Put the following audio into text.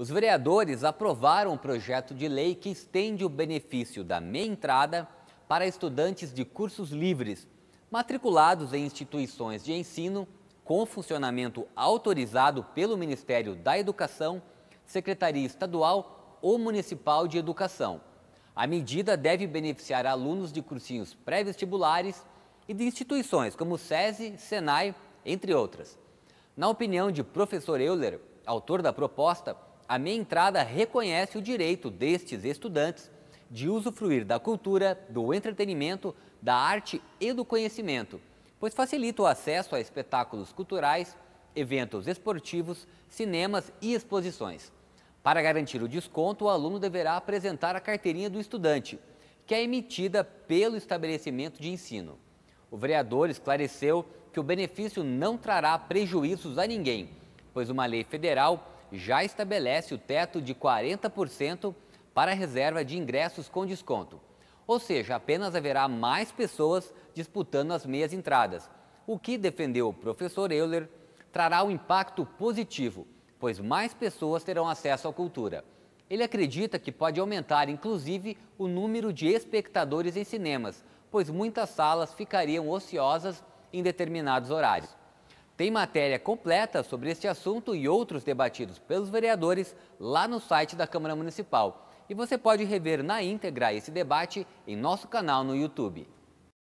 Os vereadores aprovaram o um projeto de lei que estende o benefício da meia entrada para estudantes de cursos livres, matriculados em instituições de ensino com funcionamento autorizado pelo Ministério da Educação, Secretaria Estadual ou Municipal de Educação. A medida deve beneficiar alunos de cursinhos pré-vestibulares e de instituições como SESI, SENAI, entre outras. Na opinião de professor Euler, autor da proposta, a minha entrada reconhece o direito destes estudantes de usufruir da cultura, do entretenimento, da arte e do conhecimento, pois facilita o acesso a espetáculos culturais, eventos esportivos, cinemas e exposições. Para garantir o desconto, o aluno deverá apresentar a carteirinha do estudante, que é emitida pelo estabelecimento de ensino. O vereador esclareceu que o benefício não trará prejuízos a ninguém, pois uma lei federal já estabelece o teto de 40% para a reserva de ingressos com desconto. Ou seja, apenas haverá mais pessoas disputando as meias entradas. O que, defendeu o professor Euler, trará um impacto positivo, pois mais pessoas terão acesso à cultura. Ele acredita que pode aumentar, inclusive, o número de espectadores em cinemas, pois muitas salas ficariam ociosas em determinados horários. Tem matéria completa sobre este assunto e outros debatidos pelos vereadores lá no site da Câmara Municipal. E você pode rever na íntegra esse debate em nosso canal no YouTube.